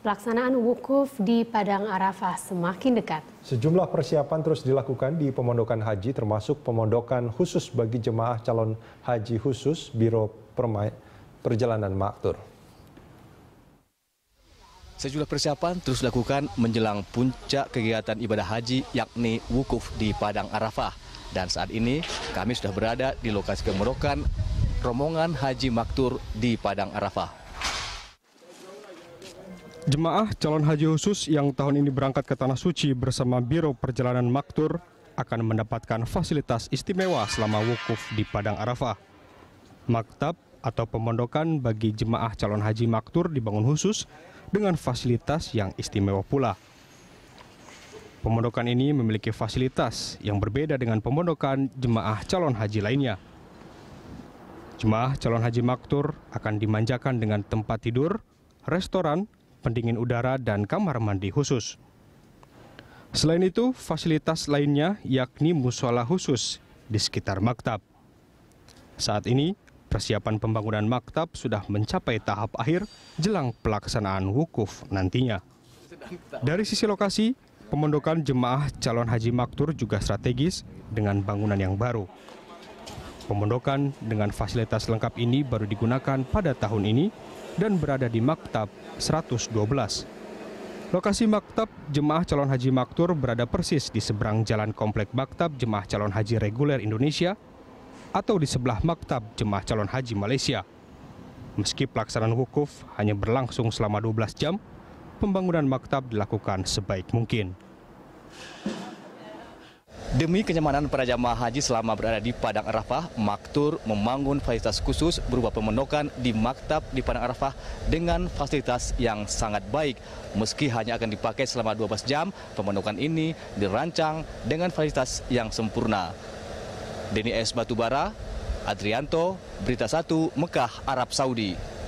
Pelaksanaan wukuf di Padang Arafah semakin dekat. Sejumlah persiapan terus dilakukan di pemondokan haji termasuk pemondokan khusus bagi jemaah calon haji khusus Biro Perma Perjalanan Maktur. Sejumlah persiapan terus dilakukan menjelang puncak kegiatan ibadah haji yakni wukuf di Padang Arafah. Dan saat ini kami sudah berada di lokasi kemerokan rombongan haji maktur di Padang Arafah. Jemaah calon haji khusus yang tahun ini berangkat ke Tanah Suci bersama Biro Perjalanan Maktur akan mendapatkan fasilitas istimewa selama wukuf di Padang Arafah. Maktab atau pemondokan bagi jemaah calon haji maktur dibangun khusus dengan fasilitas yang istimewa pula. Pemondokan ini memiliki fasilitas yang berbeda dengan pemondokan jemaah calon haji lainnya. Jemaah calon haji maktur akan dimanjakan dengan tempat tidur, restoran, pendingin udara, dan kamar mandi khusus. Selain itu, fasilitas lainnya yakni musola khusus di sekitar maktab. Saat ini, persiapan pembangunan maktab sudah mencapai tahap akhir jelang pelaksanaan wukuf nantinya. Dari sisi lokasi, pemondokan jemaah calon haji maktur juga strategis dengan bangunan yang baru pemondokan dengan fasilitas lengkap ini baru digunakan pada tahun ini dan berada di Maktab 112. Lokasi Maktab Jemaah Calon Haji Maktur berada persis di seberang jalan Komplek Maktab Jemaah Calon Haji Reguler Indonesia atau di sebelah Maktab Jemaah Calon Haji Malaysia. Meski pelaksanaan wukuf hanya berlangsung selama 12 jam, pembangunan maktab dilakukan sebaik mungkin. Demi kenyamanan para jamaah haji selama berada di Padang Arafah, Maktur membangun fasilitas khusus berupa pemenokan di maktab di Padang Arafah dengan fasilitas yang sangat baik. Meski hanya akan dipakai selama 12 jam, pemenokan ini dirancang dengan fasilitas yang sempurna. Deni S. Batubara, Adrianto, Berita 1, Mekah, Arab Saudi.